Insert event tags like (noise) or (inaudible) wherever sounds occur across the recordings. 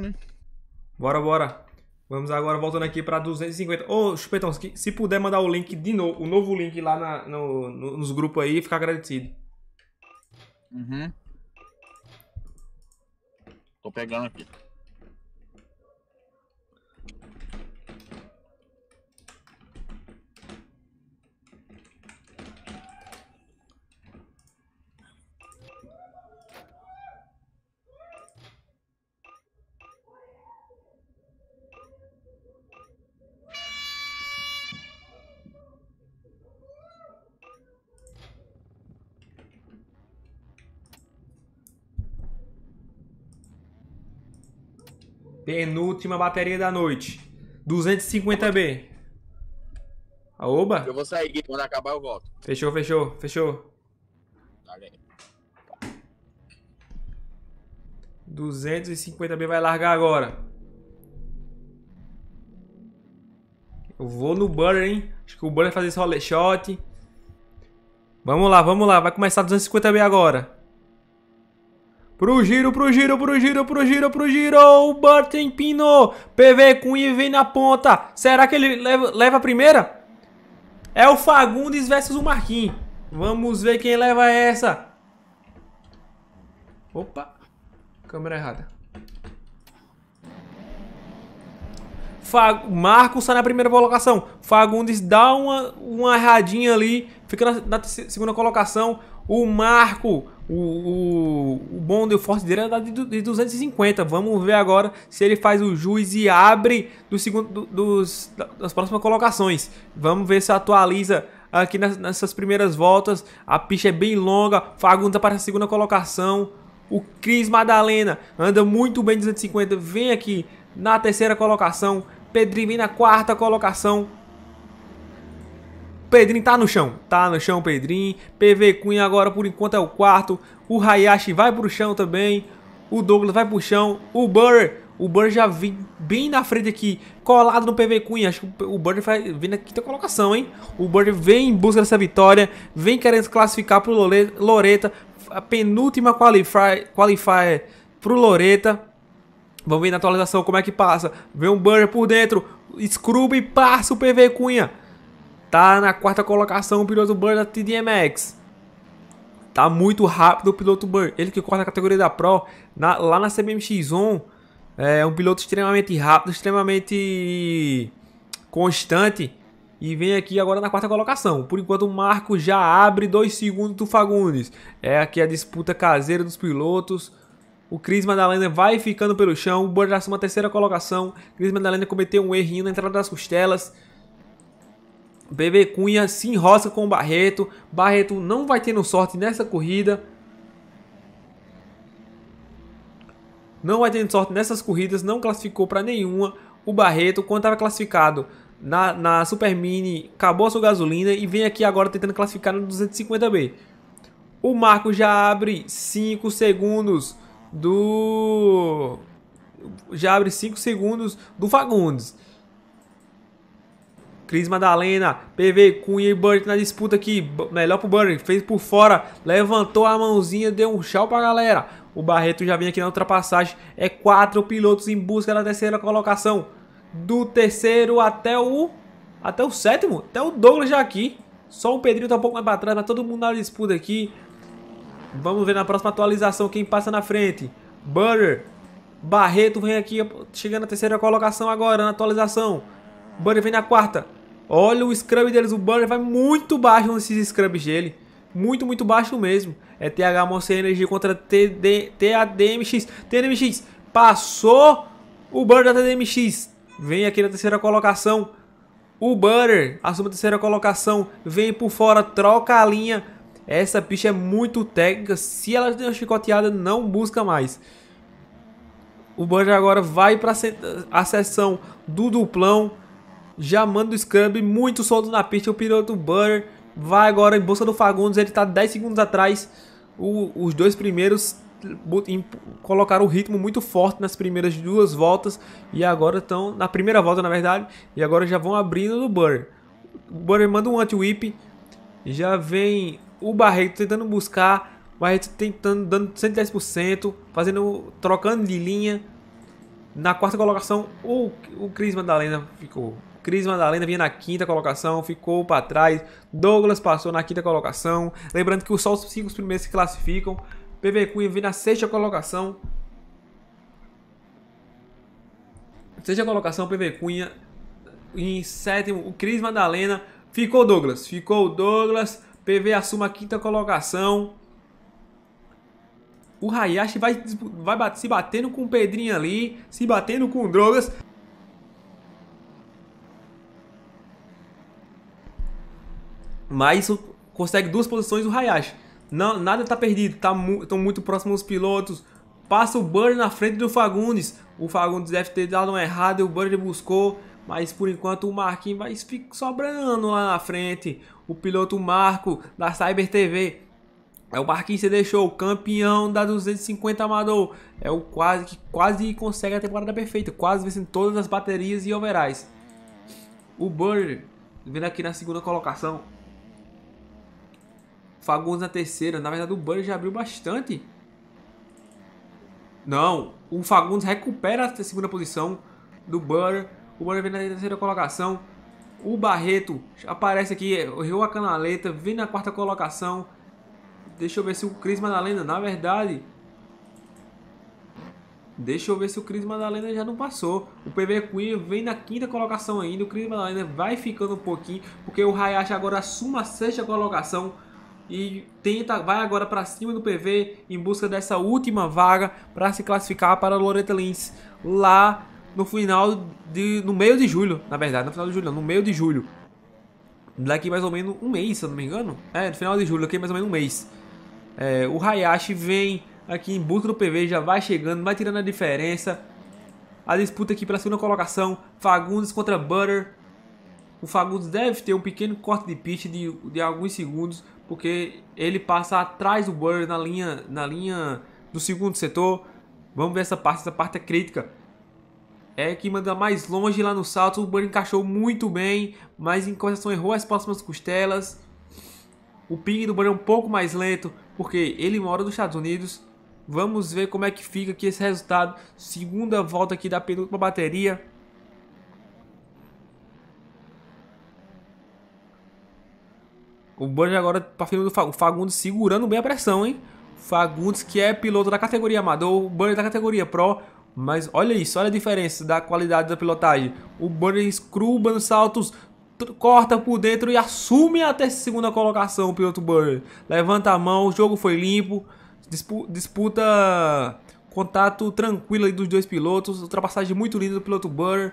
né? Bora, bora. Vamos agora voltando aqui para 250. Ô, oh, Chupetão, se puder mandar o link de novo, o novo link lá na, no, no, nos grupos aí, ficar agradecido. Uhum. Tô pegando aqui. Penúltima bateria da noite. 250B. Oba! Eu vou sair, Quando acabar, eu volto. Fechou, fechou, fechou. Tá bem. 250B vai largar agora. Eu vou no Burner, hein? Acho que o Burner vai fazer esse rolê shot. Vamos lá, vamos lá. Vai começar 250B agora. Pro giro, pro giro, pro giro, pro giro, pro giro. O Burton pino, PV com I vem na ponta. Será que ele leva, leva a primeira? É o Fagundes versus o Marquinhos. Vamos ver quem leva essa. Opa. Câmera errada. Fag... Marcos sai tá na primeira colocação. Fagundes dá uma, uma erradinha ali. Fica na, na segunda colocação. O Marco, o, o, o bom é e o forte dele era de, 250. Vamos ver agora se ele faz o juiz e abre do segundo, do, dos, das próximas colocações. Vamos ver se atualiza aqui nessas primeiras voltas. A picha é bem longa. Fagundes para a segunda colocação. O Cris Madalena anda muito bem 250. Vem aqui na terceira colocação. Pedrinho na quarta colocação. Pedrinho tá no chão. Tá no chão, Pedrinho. PV Cunha agora, por enquanto, é o quarto. O Hayashi vai pro chão também. O Douglas vai pro chão. O Burr. O Burr já vem bem na frente aqui, colado no PV Cunha. Acho que o Burr vai vir na quinta colocação, hein? O Burr vem em busca dessa vitória. Vem querendo se classificar pro Loreta. A penúltima qualifier, qualifier pro Loreta. Vamos ver na atualização como é que passa. Vem um Burr por dentro. Scrub e passa o PV Cunha. Tá na quarta colocação o piloto Burr da TDMX. Tá muito rápido o piloto Burr. Ele que corre na categoria da Pro, na, lá na CBMX1. É um piloto extremamente rápido, extremamente constante. E vem aqui agora na quarta colocação. Por enquanto o Marco já abre dois segundos do Fagundes. É aqui a disputa caseira dos pilotos. O Cris Madalena vai ficando pelo chão. O Burr já uma terceira colocação. Cris Madalena cometeu um errinho na entrada das costelas. Bebê Cunha se enrosca com o Barreto. Barreto não vai tendo sorte nessa corrida. Não vai tendo sorte nessas corridas, não classificou para nenhuma. O Barreto, quando estava classificado na, na Super Mini, acabou a sua gasolina e vem aqui agora tentando classificar no 250B. O Marco já abre 5 segundos do... Já abre 5 segundos do Fagundes. Cris Madalena, PV, Cunha e Burry na disputa aqui. Melhor pro Burry, fez por fora, levantou a mãozinha, deu um chão pra galera. O Barreto já vem aqui na ultrapassagem. É quatro pilotos em busca da terceira colocação. Do terceiro até o. Até o sétimo. Até o Douglas já aqui. Só o Pedrinho tá um pouco mais pra trás, mas todo mundo na disputa aqui. Vamos ver na próxima atualização quem passa na frente. Burner. Barreto vem aqui, chegando na terceira colocação agora na atualização. Burner vem na quarta. Olha o scrub deles, o banner vai muito baixo nesses scrubs dele. Muito, muito baixo mesmo. É TH Monster Energy contra TD, TADMX. TDMX passou o banner da TDMX. Vem aqui na terceira colocação. O Butter assume a terceira colocação. Vem por fora, troca a linha. Essa picha é muito técnica. Se ela der uma chicoteada, não busca mais. O Butter agora vai para a sessão do duplão já manda o Scrub muito solto na pista. O piloto Butter vai agora em busca do Fagundes. Ele está 10 segundos atrás. O, os dois primeiros colocaram o ritmo muito forte nas primeiras duas voltas. E agora estão na primeira volta, na verdade. E agora já vão abrindo no Butter. O Butter manda um anti-whip. Já vem o Barreto tentando buscar. O Barreto tentando, dando 110%, fazendo, trocando de linha. Na quarta colocação, o, o Cris Madalena ficou Cris Madalena vinha na quinta colocação, ficou para trás. Douglas passou na quinta colocação. Lembrando que só os cinco primeiros se classificam. PV Cunha vem na sexta colocação. Sexta colocação, PV Cunha. Em sétimo, o Cris Madalena. Ficou Douglas. Ficou Douglas. PV assume a quinta colocação. O Hayashi vai, vai se batendo com o Pedrinho ali, se batendo com o Drogas. Mas consegue duas posições o Hayashi. Não, nada está perdido, estão tá mu muito próximos os pilotos. Passa o Burry na frente do Fagundes. O Fagundes deve ter dado uma errada e o Burry buscou. Mas por enquanto o Marquinhos vai sobrando lá na frente. O piloto Marco da Cyber TV. É o Marquinhos que deixou o campeão da 250 amador. É o quase que quase consegue a temporada perfeita, quase vencendo todas as baterias e overais. O Burry vindo aqui na segunda colocação, Fagundes na terceira. Na verdade, o Burry já abriu bastante. Não, o Fagundes recupera a segunda posição do Burry. O Burry vem na terceira colocação. O Barreto aparece aqui, errou a canaleta, vem na quarta colocação. Deixa eu ver se o Cris Madalena, na verdade... Deixa eu ver se o Cris Madalena já não passou. O PV Queen vem na quinta colocação ainda. O Cris Madalena vai ficando um pouquinho, porque o Hayashi agora assuma a sexta colocação e tenta vai agora para cima do PV em busca dessa última vaga para se classificar para a Loreta Lins lá no final de no meio de julho, na verdade, no final de julho, não, no meio de julho. Daqui mais ou menos um mês, se eu não me engano. É, no final de julho, aqui mais ou menos um mês. É, o Hayashi vem aqui em busca do PV, já vai chegando, vai tirando a diferença. A disputa aqui pela segunda colocação, Fagundes contra Butter. O Fagundes deve ter um pequeno corte de pitch de, de alguns segundos porque ele passa atrás do Burr na linha, na linha do segundo setor. Vamos ver essa parte, essa parte é crítica. É que manda mais longe lá no salto, o Burr encaixou muito bem, mas em compensação errou as próximas costelas. O ping do Burr é um pouco mais lento, porque ele mora nos Estados Unidos. Vamos ver como é que fica aqui esse resultado. Segunda volta aqui da penúltima bateria. O Butler agora para cima do Fagundes segurando bem a pressão, hein? Fagundes que é piloto da categoria amador, o Butler da categoria pro. Mas olha isso, olha a diferença da qualidade da pilotagem. O Butler escruba nos saltos, corta por dentro e assume até a segunda colocação o piloto Butler. Levanta a mão, o jogo foi limpo. Disputa contato tranquilo dos dois pilotos, ultrapassagem muito linda do piloto Butler.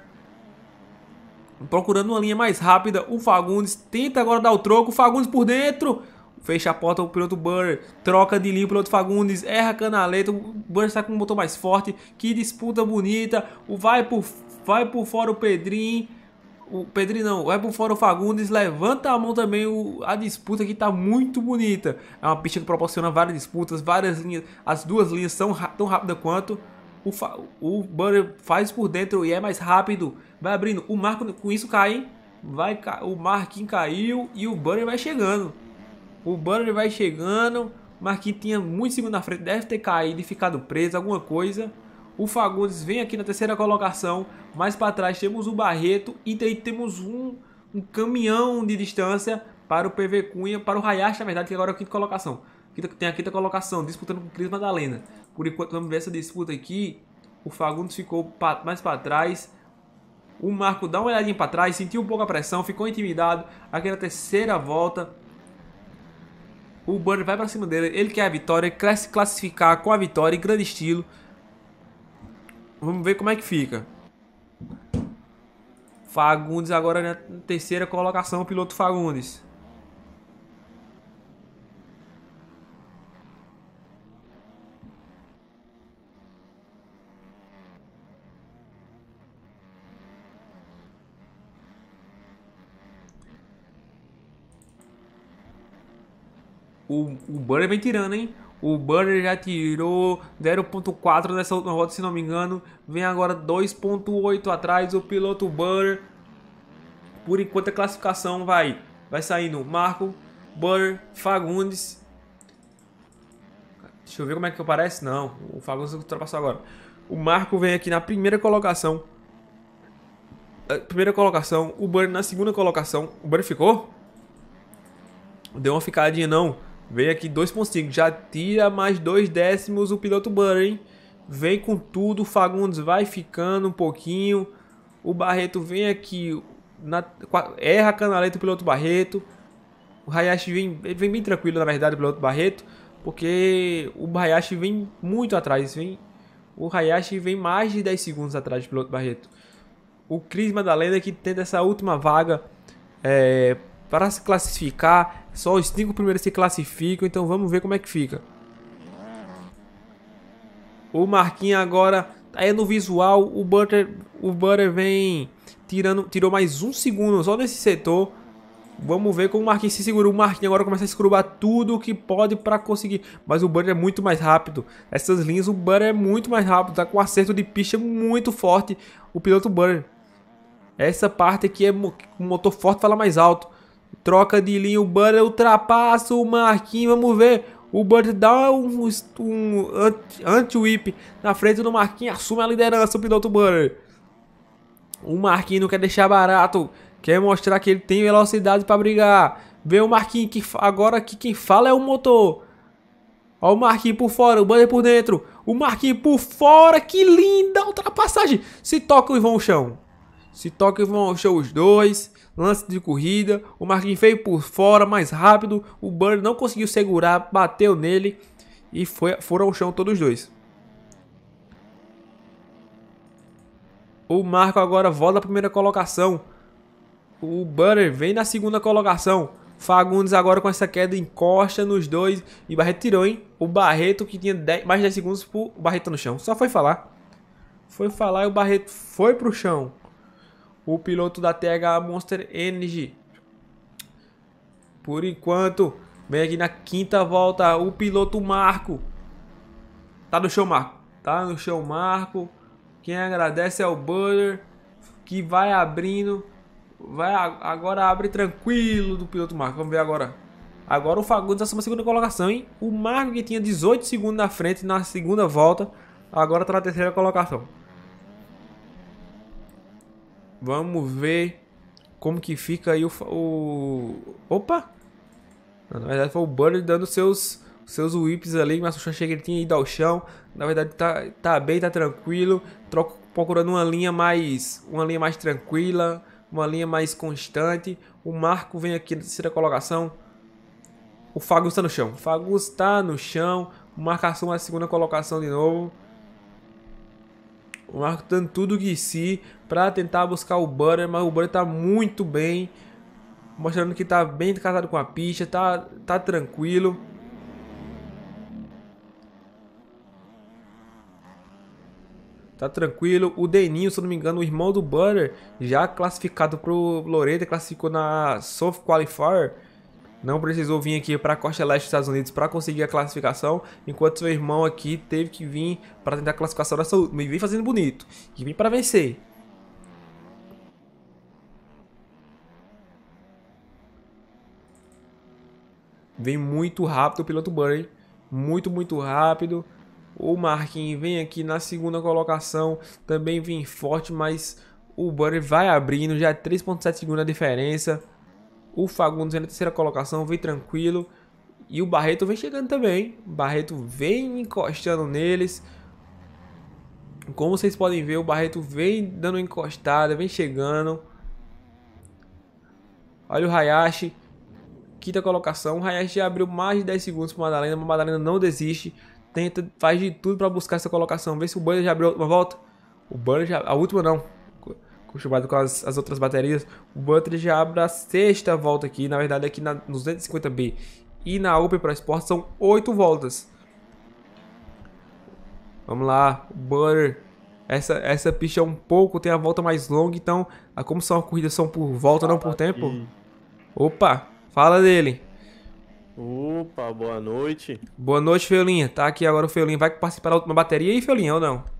Procurando uma linha mais rápida, o Fagundes tenta agora dar o troco. O Fagundes por dentro. Fecha a porta o piloto Burr. Troca de linha o piloto Fagundes. Erra a canaleta. O Burr está com um motor mais forte. Que disputa bonita. O vai por, vai por fora o Pedrinho. O Pedrinho não, vai por fora o Fagundes, levanta a mão também o, a disputa que está muito bonita. É uma pista que proporciona várias disputas, várias linhas. As duas linhas são tão rápidas quanto. O, fa o faz por dentro e é mais rápido. Vai abrindo. O Marco com isso cai. Vai ca o Marquinhos caiu e o banner vai chegando. O banner vai chegando. O Marquinhos tinha muito segundo na frente. Deve ter caído e ficado preso, alguma coisa. O Fagundes vem aqui na terceira colocação. Mais para trás temos o Barreto. E daí temos um, um caminhão de distância para o PV Cunha. Para o Hayashi, na verdade, que agora é a quinta colocação. tem a quinta colocação, disputando com o Cris Madalena. Por enquanto, vamos ver essa disputa aqui. O Fagundes ficou mais para trás. O Marco dá uma olhadinha para trás, sentiu um pouco a pressão, ficou intimidado. Aqui na terceira volta. O Burner vai para cima dele, ele quer a vitória, quer se classificar com a vitória em grande estilo. Vamos ver como é que fica. Fagundes agora na terceira colocação, o piloto Fagundes. O, o Burner vem tirando, hein? O Burner já tirou 0.4 nessa última volta, se não me engano. Vem agora 2.8 atrás o piloto Burner. Por enquanto a classificação vai, vai saindo Marco, Burner, Fagundes. Deixa eu ver como é que aparece. Não, o Fagundes ultrapassou agora. O Marco vem aqui na primeira colocação. Eh, primeira colocação, o Burner na segunda colocação. O Burner ficou? Deu uma ficadinha não. Vem aqui 2.5, já tira mais dois décimos o piloto Butter, hein? Vem com tudo, o Fagundes vai ficando um pouquinho. O Barreto vem aqui, na, erra a canaleta o piloto Barreto. O Hayashi vem, ele vem bem tranquilo, na verdade, o piloto Barreto. Porque o Hayashi vem muito atrás, vem... O Hayashi vem mais de 10 segundos atrás do piloto Barreto. O Cris Madalena que tenta essa última vaga é, para se classificar só os cinco primeiros se classificam, então vamos ver como é que fica. O Marquinhos agora tá aí no visual, o Butter, o Butter vem tirando, tirou mais um segundo só nesse setor. Vamos ver como o Marquinhos se segurou. O Marquinhos agora começa a escrubar tudo o que pode para conseguir. Mas o Butter é muito mais rápido. Essas linhas, o Butter é muito mais rápido. Tá com um acerto de pista muito forte. O piloto Butter. Essa parte aqui é o motor forte fala mais alto. Troca de linha, o Butler ultrapassa o Marquinhos, vamos ver. O Butler dá um, um anti-whip na frente do Marquinhos, assume a liderança o piloto Butler. O Marquinhos não quer deixar barato, quer mostrar que ele tem velocidade para brigar. Vem o Marquinhos, que agora que quem fala é o motor. Olha o Marquinhos por fora, o Butler por dentro. O Marquinhos por fora, que linda ultrapassagem. Se toca e vão no chão. Se toque vão ao show os dois. Lance de corrida. O Marquinhos veio por fora, mais rápido. O Banner não conseguiu segurar, bateu nele. E foi, foram ao chão todos os dois. O Marco agora volta à primeira colocação. O Butter vem na segunda colocação. Fagundes agora com essa queda encosta nos dois. E Barreto tirou, hein? O Barreto que tinha 10, mais 10 segundos pro Barreto tá no chão. Só foi falar. Foi falar e o Barreto foi pro chão o piloto da TH Monster Energy. Por enquanto, vem aqui na quinta volta o piloto Marco. Tá no chão, Marco. Tá no chão, Marco. Quem agradece é o Buller, que vai abrindo. Vai agora abre tranquilo do piloto Marco. Vamos ver agora. Agora o Fagundes assume a segunda colocação, hein? O Marco que tinha 18 segundos na frente na segunda volta, agora tá na terceira colocação. Vamos ver como que fica aí o... o... Opa! Na verdade foi o Burner dando seus seus whips ali, mas o Chan chega ele tinha ido ao chão. Na verdade tá, tá bem, tá tranquilo. Troco, procurando uma linha mais uma linha mais tranquila, uma linha mais constante. O Marco vem aqui na terceira colocação. O Fagus tá no chão. O Fagus tá no chão. Marcação na é segunda colocação de novo. O Marco tá dando tudo de si para tentar buscar o Butter, mas o Butter tá muito bem, mostrando que tá bem casado com a pista, tá, tá tranquilo. Tá tranquilo. O Deninho, se não me engano, o irmão do Butter, já classificado pro Loreta, classificou na Soft Qualifier não precisou vir aqui para a Costa Leste dos Estados Unidos para conseguir a classificação, enquanto seu irmão aqui teve que vir para tentar a classificação da última e vem fazendo bonito, e vem para vencer. Vem muito rápido o piloto Burry, muito, muito rápido. O Marquinhos vem aqui na segunda colocação, também vem forte, mas o Burry vai abrindo, já é 3.7 segundos a diferença. O Fagundes é na terceira colocação, vem tranquilo. E o Barreto vem chegando também. O Barreto vem encostando neles. Como vocês podem ver, o Barreto vem dando encostada, vem chegando. Olha o Hayashi. Quinta colocação. O Hayashi já abriu mais de 10 segundos para Madalena, mas Madalena não desiste. Tenta, faz de tudo para buscar essa colocação. Vê se o Banner já abriu uma volta. O Banner já. A última não acostumado com as, as outras baterias, o Butler já abre a sexta volta aqui, na verdade aqui na 250B e na Up Pro Sport são oito voltas. Vamos lá, Butter. Essa, essa pista é um pouco, tem a volta mais longa, então, a, como são as corridas são por volta, não por aqui. tempo. Opa, fala dele. Opa, boa noite. Boa noite, Feolinha. Tá aqui agora o Feolinha. Vai participar da última bateria aí, Feolinha, ou não?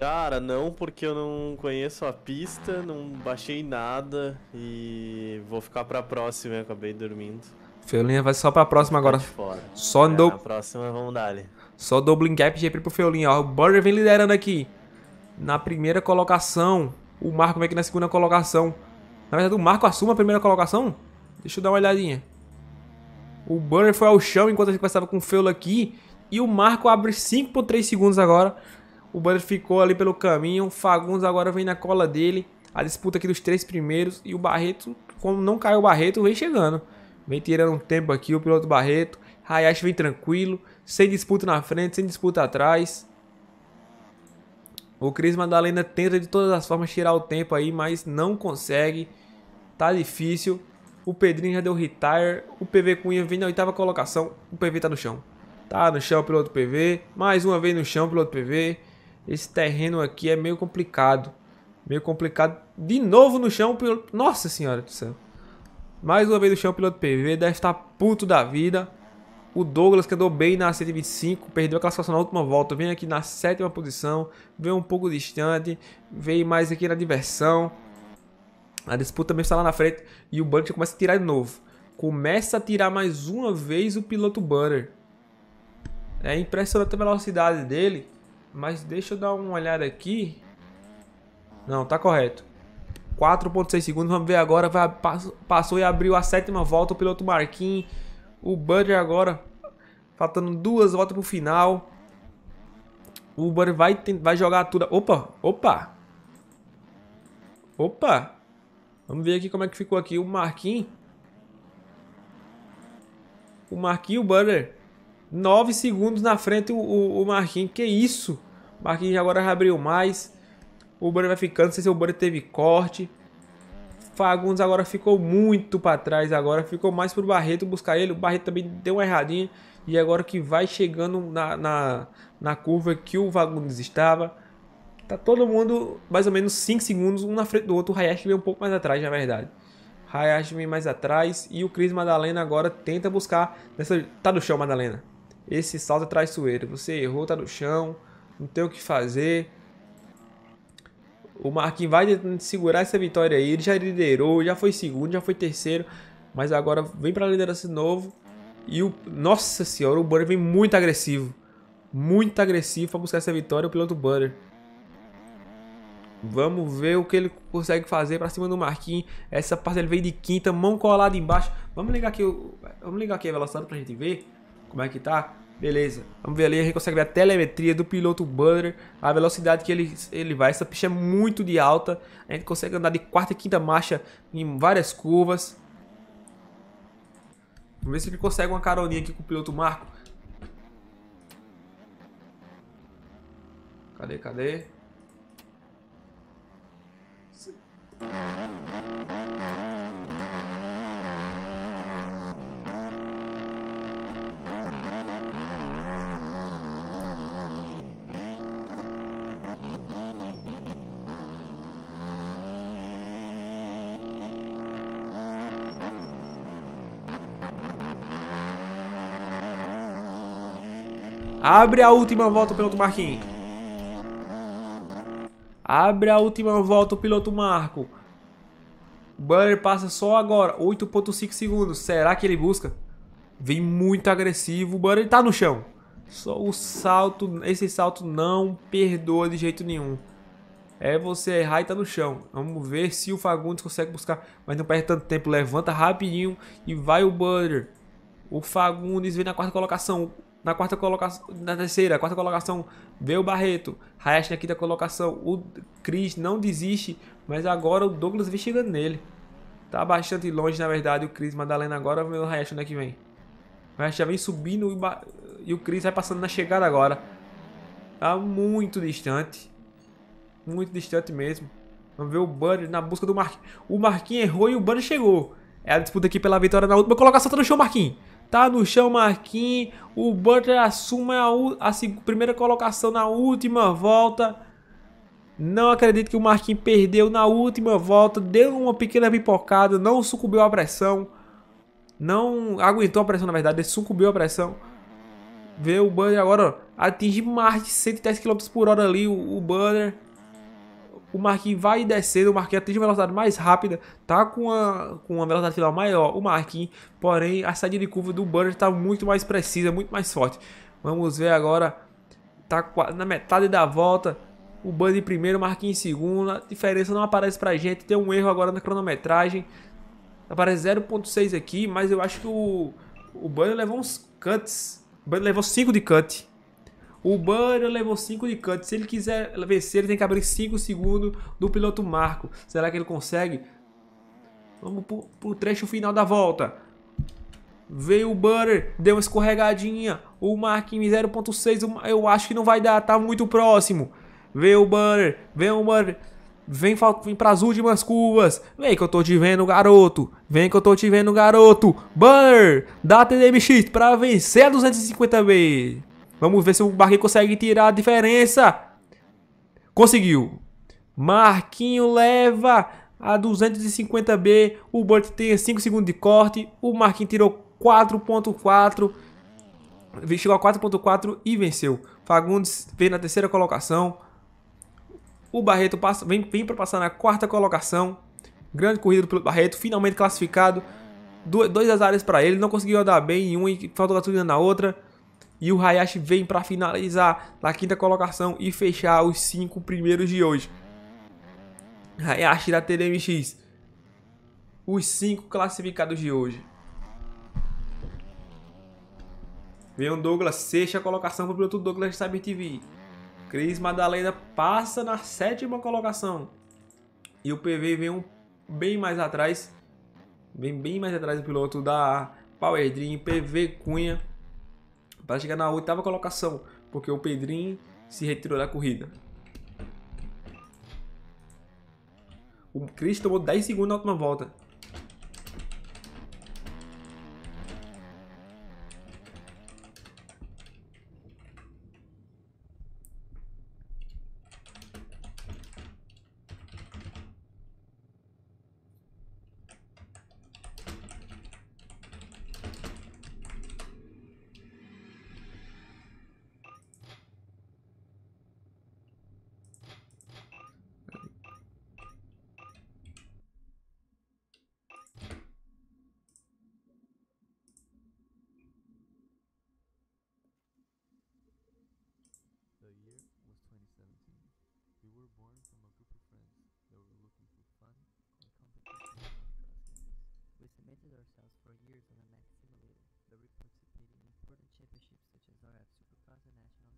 Cara, não, porque eu não conheço a pista, não baixei nada e vou ficar pra próxima, eu acabei dormindo. Feolinha vai só pra próxima agora. Só é, do... próxima vamos dar ali. Só doubling gap GP pro Feolinha, ó. O Burger vem liderando aqui. Na primeira colocação. O Marco vem aqui na segunda colocação. Na verdade, o Marco assume a primeira colocação? Deixa eu dar uma olhadinha. O Burner foi ao chão enquanto a gente conversava com o Feulo aqui. E o Marco abre 5.3 segundos agora o Banner ficou ali pelo caminho. O Fagundes agora vem na cola dele. A disputa aqui dos três primeiros. E o Barreto, como não caiu o Barreto, vem chegando. Vem tirando um tempo aqui o piloto Barreto. Hayashi vem tranquilo. Sem disputa na frente, sem disputa atrás. O Cris Madalena tenta de todas as formas tirar o tempo aí, mas não consegue. Tá difícil. O Pedrinho já deu retire. O PV Cunha vem na oitava colocação. O PV tá no chão. Tá no chão, piloto PV. Mais uma vez no chão, piloto PV. Esse terreno aqui é meio complicado. Meio complicado. De novo no chão, piloto... Nossa senhora do céu. Mais uma vez no chão, piloto PV. Deve estar puto da vida. O Douglas, que andou bem na 125, perdeu a classificação na última volta. Vem aqui na sétima posição. Vem um pouco distante. vem mais aqui na diversão. A disputa também está lá na frente. E o Banner começa a tirar de novo. Começa a tirar mais uma vez o piloto Banner. É impressionante a velocidade dele. Mas deixa eu dar uma olhada aqui. Não, tá correto. 4.6 segundos, vamos ver agora. Vai, passou, passou e abriu a sétima volta. O piloto Marquinhos. O Butter agora. Faltando duas voltas pro final. O Butter vai, vai jogar tudo. Opa, opa. Opa. Vamos ver aqui como é que ficou aqui. O Marquinhos. O Marquinhos e o Butter. 9 segundos na frente o, o, o Marquinhos. Que isso? O Marquinhos agora já abriu mais. O Bora vai ficando. Não sei se o Bora teve corte. Fagundes agora ficou muito para trás. Agora ficou mais pro Barreto buscar ele. O Barreto também deu uma erradinha. E agora que vai chegando na, na, na curva que o Fagundes estava. Tá todo mundo mais ou menos 5 segundos, um na frente do outro. O Hayashi vem um pouco mais atrás, na verdade. Hayashi vem mais atrás e o Cris Madalena agora tenta buscar. Nessa... Tá do chão, Madalena. Esse salto é traiçoeiro. Você errou, tá no chão, não tem o que fazer. O Marquinhos vai segurar essa vitória aí. Ele já liderou, já foi segundo, já foi terceiro. Mas agora vem pra liderança de novo. E o. Nossa senhora, o Banner vem muito agressivo. Muito agressivo pra buscar essa vitória, o piloto Banner. Vamos ver o que ele consegue fazer para cima do Marquinhos. Essa parte ele veio de quinta, mão colada embaixo. Vamos ligar aqui, vamos ligar aqui a velocidade pra gente ver como é que tá. Beleza. Vamos ver ali, a gente consegue ver a telemetria do piloto Banner, a velocidade que ele, ele vai. Essa pista é muito de alta. A gente consegue andar de quarta e quinta marcha em várias curvas. Vamos ver se ele consegue uma caroninha aqui com o piloto Marco. Cadê, cadê? Abre a última volta, piloto Marquinhos. Abre a última volta, o piloto Marco. Banner passa só agora, 8.5 segundos. Será que ele busca? Vem muito agressivo, o Banner tá no chão. Só o salto, esse salto não perdoa de jeito nenhum. É você errar e tá no chão. Vamos ver se o Fagundes consegue buscar. Mas não perde tanto tempo. Levanta rapidinho e vai o Butter. O Fagundes vem na quarta colocação. Na quarta colocação, na terceira, quarta colocação, vê o Barreto. Hayashi na quinta colocação. O Cris não desiste, mas agora o Douglas vem chegando nele. Tá bastante longe, na verdade, o Cris Madalena agora, o Hayashi onde é que vem? O Hayashi já vem subindo e, o Cris vai passando na chegada agora. Tá muito distante. Muito distante mesmo. Vamos ver o Bunny na busca do Marquinhos. O Marquinhos errou e o Bunny chegou. É a disputa aqui pela vitória na última colocação. Tá no show, Marquinhos. Tá no chão Marquinhos. O Butler assume a, a primeira colocação na última volta. Não acredito que o Marquinhos perdeu na última volta, deu uma pequena pipocada, não sucumbiu à pressão. Não aguentou a pressão, na verdade, ele sucumbiu à pressão. Vê o Banner agora, ó, atinge mais de 110 km por hora ali o, o o Marquinhos vai descendo, o Marquinhos atinge uma velocidade mais rápida, tá com uma, com uma velocidade final maior, o Marquinhos, porém a saída de curva do Burner está muito mais precisa, muito mais forte. Vamos ver agora, tá na metade da volta, o Banner em primeiro, o Marquinhos em segundo, a diferença não aparece pra gente, tem um erro agora na cronometragem, aparece 0.6 aqui, mas eu acho que o, o levou uns cuts, o Band levou 5 de cut, o Banner levou 5 de canto. Se ele quiser vencer, ele tem que abrir 5 segundos do piloto Marco. Será que ele consegue? Vamos pro, pro trecho final da volta. Veio o Banner, deu uma escorregadinha. O Marquinhos 0.6, eu acho que não vai dar, tá muito próximo. Veio o Banner, vem o Banner. Vem, vem pras últimas curvas. Vem que eu tô te vendo, garoto. Vem que eu tô te vendo, garoto. Banner dá a TDMX pra vencer a 250B. Vamos ver se o Barreto consegue tirar a diferença. Conseguiu. Marquinho leva a 250B. O Burt tem 5 segundos de corte. O Marquinho tirou 4.4. Chegou a 4.4 e venceu. Fagundes vem na terceira colocação. O Barreto passa, vem, vem para passar na quarta colocação. Grande corrida pelo Barreto, finalmente classificado. Do, dois azares para ele, não conseguiu andar bem em um e faltou gasolina na outra. E o Hayashi vem para finalizar na quinta colocação e fechar os cinco primeiros de hoje. Hayashi da TDMX. Os cinco classificados de hoje. Vem o Douglas, sexta colocação para o piloto Douglas Cyber TV. Cris Madalena passa na sétima colocação. E o PV vem um bem mais atrás. Vem bem mais atrás do piloto da Power Dream, PV Cunha para chegar na oitava colocação, porque o Pedrinho se retirou da corrida. O Chris tomou 10 segundos na última volta. ourselves for years on a maxi level, though we participated in important championships such as RF Supercross and National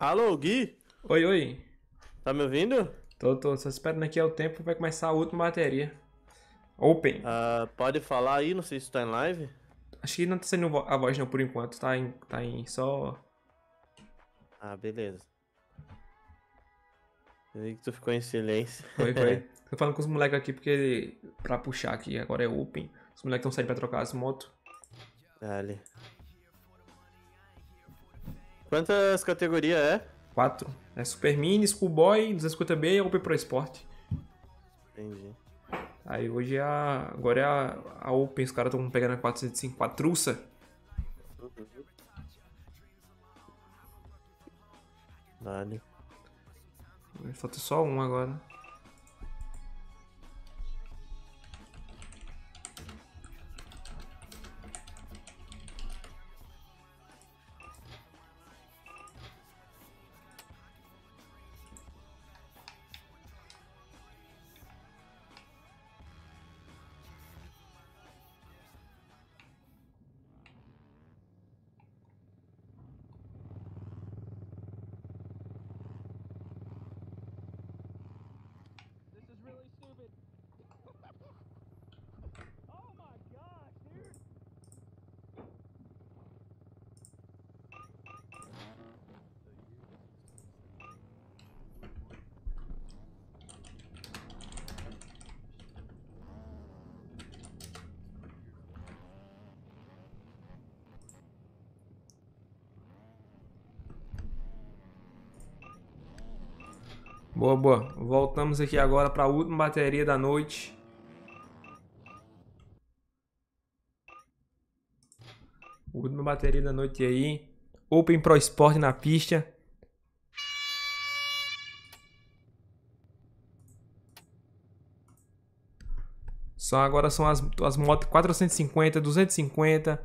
Alô, Gui? Oi, oi. Tá me ouvindo? Tô, tô. Só esperando aqui é o tempo vai começar a última bateria. Open. Uh, pode falar aí, não sei se tá em live. Acho que não tá sendo a voz não por enquanto, tá em, tá em só... Ah, beleza. Eu vi que tu ficou em silêncio. Foi, foi. (laughs) Tô falando com os moleques aqui porque pra puxar aqui, agora é open. Os moleques estão saindo pra trocar as motos. Dale. Quantas categorias é? Quatro. É Super Mini, Schoolboy, 250B e Open Pro Sport. Entendi. Aí hoje é a. Agora é a, a Open, os caras estão pegando a 405, quatruça. truça. Uhum. Vale. Falta só um agora. Boa, boa. Voltamos aqui agora para a última bateria da noite. Última bateria da noite aí. Open Pro Sport na pista. Só agora são as, as motos 450, 250,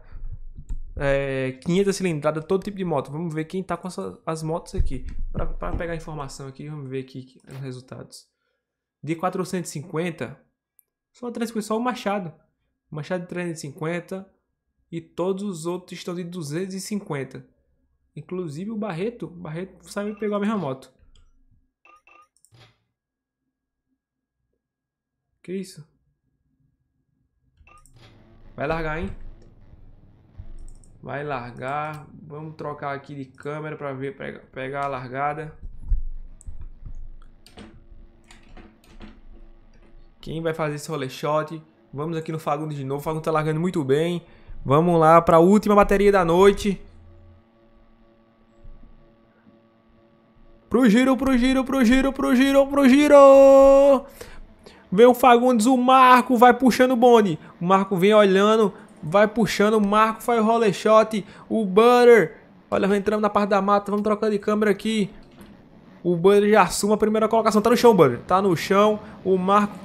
é, 500 cilindradas, todo tipo de moto. Vamos ver quem tá com essa, as motos aqui. para pegar a informação aqui, vamos ver aqui os resultados. De 450, só, 350, só o Machado. Machado de 350 e todos os outros estão de 250. Inclusive o Barreto. O Barreto saiu e pegou a mesma moto. Que isso? Vai largar, hein? Vai largar. Vamos trocar aqui de câmera para ver pegar a largada. Quem vai fazer esse rolê shot? Vamos aqui no Fagundes de novo. O tá largando muito bem. Vamos lá para a última bateria da noite. Pro giro, pro giro, pro giro, pro giro, pro giro! Vem o Fagundes, o Marco vai puxando o bonde. O Marco vem olhando, Vai puxando, o Marco faz o roller shot. O Butter. Olha, entramos na parte da mata. Vamos trocar de câmera aqui. O Butter já assume a primeira colocação. Tá no chão, Butter. Tá no chão. O Marco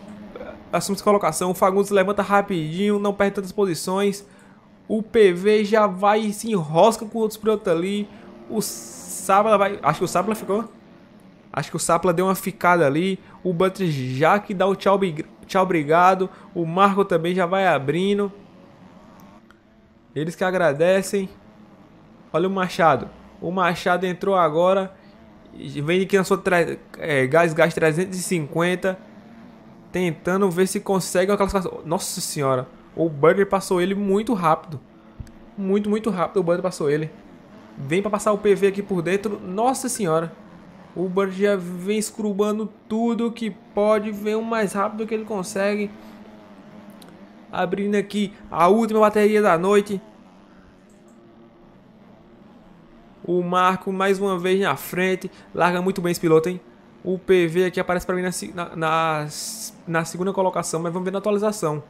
eh, assume essa colocação. O Fagundes levanta rapidinho. Não perde tantas posições. O PV já vai e se enrosca com outros pilotos ali. O Sapla vai... Acho que o Sapla ficou. Acho que o Sapla deu uma ficada ali. O Butter já que dá o tchau, tchau obrigado. O Marco também já vai abrindo. Eles que agradecem. Olha o Machado. O Machado entrou agora. Vem aqui na sua é, gás, gás 350. Tentando ver se consegue uma classificação. Nossa senhora. O Burger passou ele muito rápido. Muito, muito rápido o Burger passou ele. Vem para passar o PV aqui por dentro. Nossa senhora. O Burger já vem escrubando tudo que pode. Vem o mais rápido que ele consegue. Abrindo aqui a última bateria da noite. O Marco mais uma vez na frente. Larga muito bem esse piloto, hein? O PV aqui aparece para mim na, na, na segunda colocação, mas vamos ver na atualização.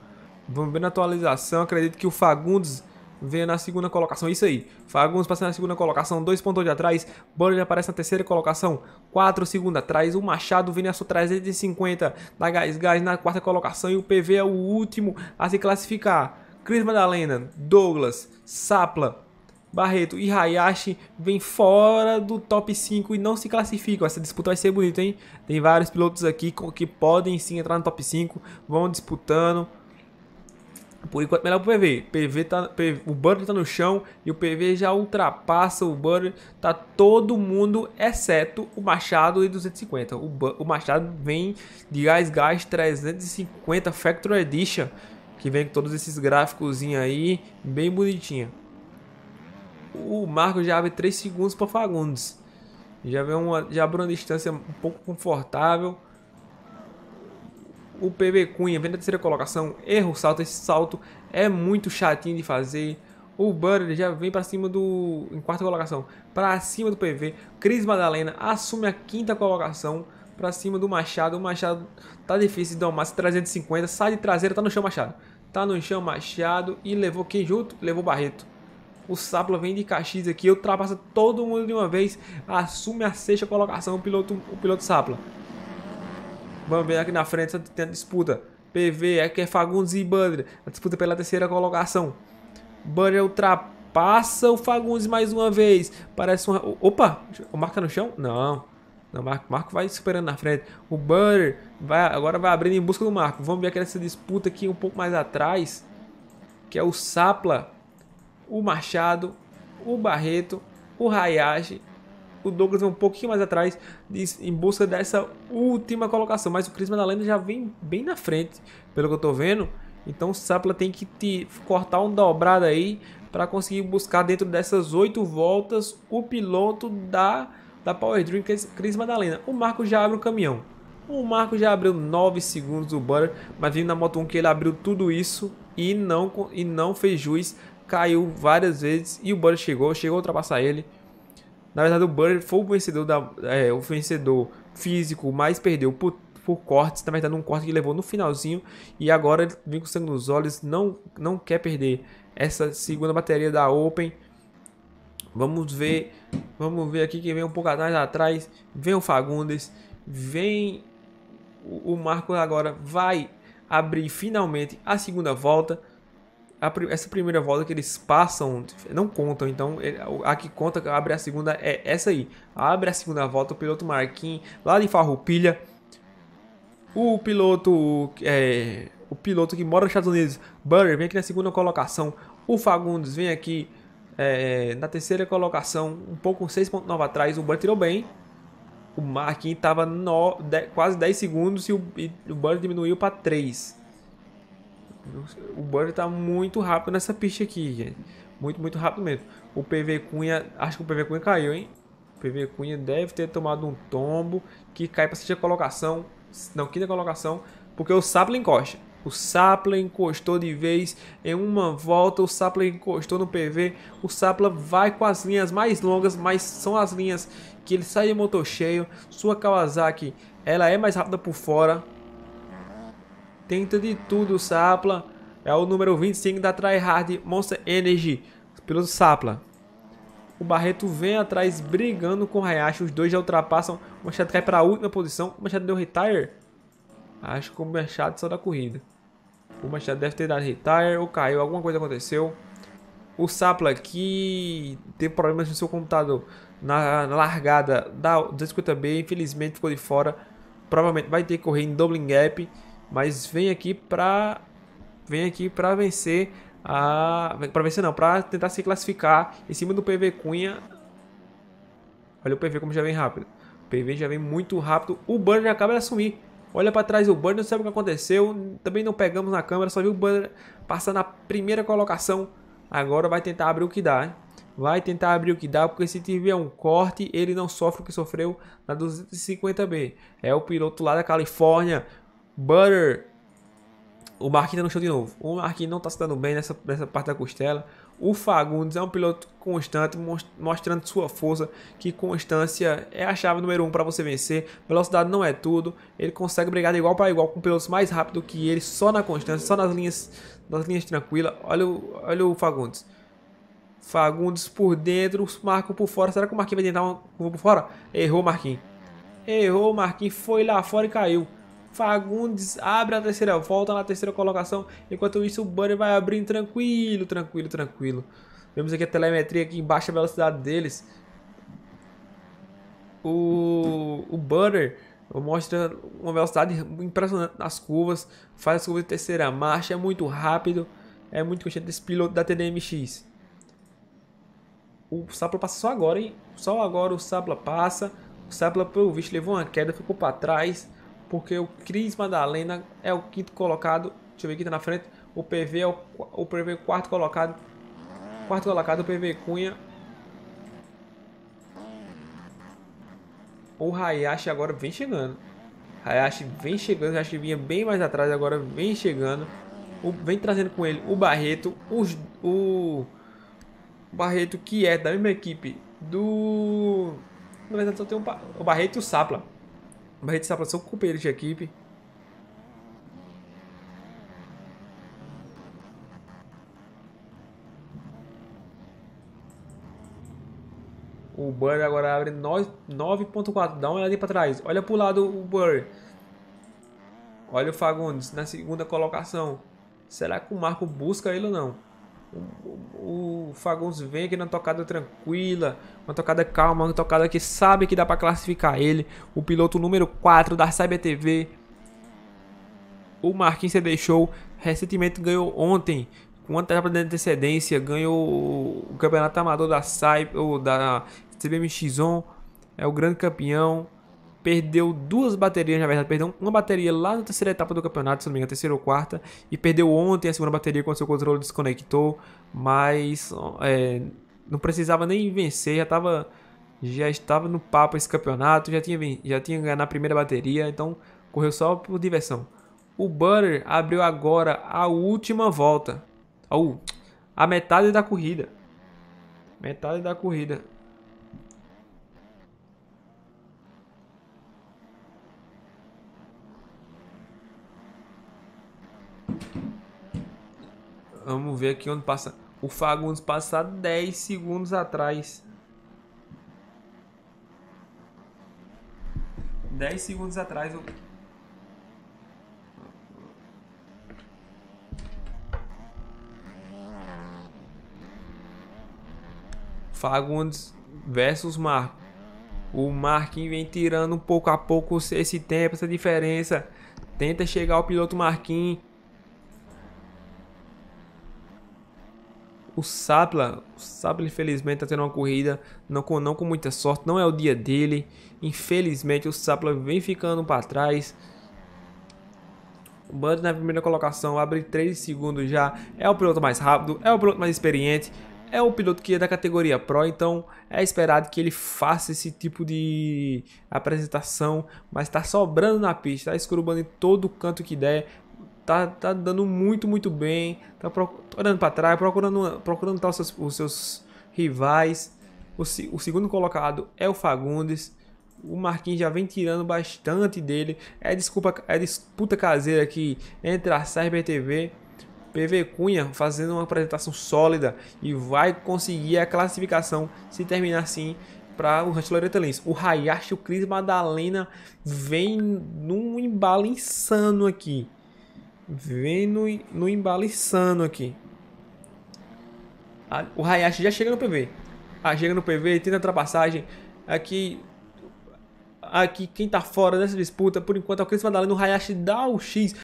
Vamos ver na atualização. Acredito que o Fagundes vem na segunda colocação. É isso aí. Fagundes passa na segunda colocação, dois pontos de atrás. Bonner aparece na terceira colocação, quatro segundos atrás. O Machado vem na sua 350 da Gás Gás na quarta colocação. E o PV é o último a se classificar. Cris Madalena, Douglas, Sapla, Barreto e Hayashi vem fora do top 5 e não se classificam. Essa disputa vai ser bonita, hein? Tem vários pilotos aqui que podem sim entrar no top 5, vão disputando por enquanto, melhor para PV. PV tá, o Butler tá no chão e o PV já ultrapassa o Butler. Tá todo mundo, exceto o Machado e 250. O, o Machado vem de Gás Gás 350 Factory Edition. Que vem com todos esses gráficos aí, bem bonitinho. O Marco já abre 3 segundos para Fagundes. Já, vem uma, já abre uma distância um pouco confortável. O PV Cunha vem na terceira colocação, erra o salto, esse salto é muito chatinho de fazer. O Butter já vem para cima do. em quarta colocação, para cima do PV. Cris Madalena assume a quinta colocação para cima do Machado. O Machado tá difícil de domar, 350, sai de traseira, tá no chão Machado. Tá no chão Machado e levou quem junto? Levou Barreto. O Sapla vem de Caxias aqui, ultrapassa todo mundo de uma vez, assume a sexta colocação o piloto, o piloto Sapla. Vamos ver aqui na frente, tá tem a disputa. PV, aqui é Fagundes e Bander A disputa pela terceira colocação. Bander ultrapassa o Fagundes mais uma vez. Parece uma... Opa! O Marco no chão? Não. Não, Marco, Marco vai superando na frente. O Bander vai, agora vai abrindo em busca do Marco. Vamos ver aqui essa disputa aqui um pouco mais atrás. Que é o Sapla, o Machado, o Barreto, o Hayashi o Douglas vem é um pouquinho mais atrás em busca dessa última colocação. Mas o Crisman da Lenda já vem bem na frente, pelo que eu tô vendo. Então o Sapla tem que te cortar um dobrado aí para conseguir buscar dentro dessas oito voltas o piloto da, da Power Dream, que é Cris Madalena. O Marco já abre o caminhão. O Marco já abriu 9 segundos o Butter, mas vindo na Moto 1 que ele abriu tudo isso e não, e não fez juiz. Caiu várias vezes e o Butter chegou, chegou a ultrapassar ele. Na verdade, o Butler foi o vencedor, da, é, o vencedor físico, mas perdeu por, por cortes. Na verdade, um corte que levou no finalzinho. E agora ele vem com sangue nos olhos. Não, não quer perder essa segunda bateria da Open. Vamos ver. Vamos ver aqui que vem um pouco atrás atrás. Vem o Fagundes. Vem o, o Marcos agora. Vai abrir finalmente a segunda volta a, essa primeira volta que eles passam não contam, então a que conta que abre a segunda é essa aí. Abre a segunda volta o piloto Marquinhos lá de Farroupilha. O piloto é, o piloto que mora nos Estados Unidos, Butter, vem aqui na segunda colocação. O Fagundes vem aqui é, na terceira colocação, um pouco 6.9 atrás. O Butter tirou bem. O Marquinhos estava quase 10 segundos e o, e o Butter diminuiu para 3. O Bunny tá muito rápido nessa pista aqui, gente. Muito, muito rápido mesmo. O PV Cunha, acho que o PV Cunha caiu, hein? O PV Cunha deve ter tomado um tombo que cai pra sexta colocação. Não, quinta colocação, porque o Sapla encosta. O Sapla encostou de vez em uma volta. O Sapla encostou no PV. O Sapla vai com as linhas mais longas, mas são as linhas que ele sai de motor cheio. Sua Kawasaki, ela é mais rápida por fora. Tenta de tudo, Sapla. É o número 25 da Tryhard Monster Energy, pelo Sapla. O Barreto vem atrás brigando com o Hayashi. Os dois já ultrapassam. O Machado cai para a última posição. O Machado deu retire. Acho que o Machado saiu da corrida. O Machado deve ter dado retire ou caiu. Alguma coisa aconteceu. O Sapla que teve problemas no seu computador na, largada da 250B. Infelizmente ficou de fora. Provavelmente vai ter que correr em Dublin Gap mas vem aqui para vem aqui para vencer a para vencer não, para tentar se classificar em cima do PV Cunha. Olha o PV como já vem rápido. O PV já vem muito rápido. O Banner acaba de assumir. Olha para trás o Banner, não sabe o que aconteceu. Também não pegamos na câmera, só viu o Banner passar na primeira colocação. Agora vai tentar abrir o que dá, hein? Vai tentar abrir o que dá, porque se tiver um corte, ele não sofre o que sofreu na 250B. É o piloto lá da Califórnia, Butter. O Marquinhos tá no show de novo. O Marquinhos não tá se dando bem nessa, nessa parte da costela. O Fagundes é um piloto constante, mostrando sua força, que constância é a chave número um para você vencer. Velocidade não é tudo, ele consegue brigar de igual para igual com pilotos mais rápido que ele, só na constância, só nas linhas, nas linhas tranquilas. Olha o, olha o Fagundes. Fagundes por dentro, Marco por fora. Será que o Marquinhos vai tentar uma curva por fora? Errou o Marquinhos. Errou o Marquinhos, foi lá fora e caiu. Fagundes abre a terceira volta na terceira colocação. Enquanto isso, o Bunny vai abrindo tranquilo, tranquilo, tranquilo. Vemos aqui a telemetria aqui em baixa velocidade deles. O, o mostra uma velocidade impressionante nas curvas. Faz as curvas de terceira marcha, é muito rápido. É muito consciente desse piloto da TDMX. O Sapla passa só agora, hein? Só agora o Sapla passa. O Sapla, pelo visto, levou uma queda, ficou para trás porque o Cris Madalena é o quinto colocado. Deixa eu ver aqui, tá na frente. O PV é o, o PV é quarto colocado. Quarto colocado, o PV Cunha. O Hayashi agora vem chegando. Hayashi vem chegando, Hayashi vinha bem mais atrás, agora vem chegando. O, vem trazendo com ele o Barreto, os, o Barreto que é da mesma equipe do... Na verdade só tem um, o Barreto e o Sapla. Barreto está para o companheiro de equipe. O Burr agora abre 9.4. Dá uma olhada para trás. Olha para o lado o Burr. Olha o Fagundes na segunda colocação. Será que o Marco busca ele ou não? o, o Fagundes vem aqui na tocada tranquila, uma tocada calma, uma tocada que sabe que dá para classificar ele. O piloto número 4 da TV, O Marquinhos se deixou, recentemente ganhou ontem, com uma de antecedência, ganhou o campeonato amador da, Cyber, da CBMX1, é o grande campeão, perdeu duas baterias, na verdade, perdeu uma bateria lá na terceira etapa do campeonato, se não me engano, terceira ou quarta, e perdeu ontem a segunda bateria quando seu controle desconectou, mas é, não precisava nem vencer, já estava já estava no papo esse campeonato, já tinha, já tinha ganhado a primeira bateria, então correu só por diversão. O Butter abriu agora a última volta, ou a metade da corrida, metade da corrida, Vamos ver aqui onde passa. O Fagundes passa 10 segundos atrás. 10 segundos atrás eu... Fagundes versus Marco. O Marquinhos vem tirando pouco a pouco esse tempo, essa diferença. Tenta chegar o piloto Marquinhos. O Sapla, o Sapla infelizmente está tendo uma corrida não com, não com muita sorte, não é o dia dele. Infelizmente o Sapla vem ficando para trás. O Band na primeira colocação abre 3 segundos já. É o piloto mais rápido, é o piloto mais experiente, é o piloto que é da categoria Pro, então é esperado que ele faça esse tipo de apresentação, mas está sobrando na pista, está escurubando em todo canto que der, tá, tá dando muito, muito bem, tá olhando para trás, procurando, procurando tá, os, seus, os seus rivais. O, o segundo colocado é o Fagundes. O Marquinhos já vem tirando bastante dele. É desculpa, é disputa caseira aqui entre a TV PV Cunha fazendo uma apresentação sólida e vai conseguir a classificação se terminar assim para o Rancho Loreto Lins. O Hayashi, o Cris Madalena vem num embalo insano aqui. Vem no, no embaliçando aqui. A, o Hayashi já chega no PV. Ah, chega no PV, tenta ultrapassagem. Aqui. Aqui, quem tá fora dessa disputa, por enquanto, é o Chris Madalena. O Hayashi dá o X.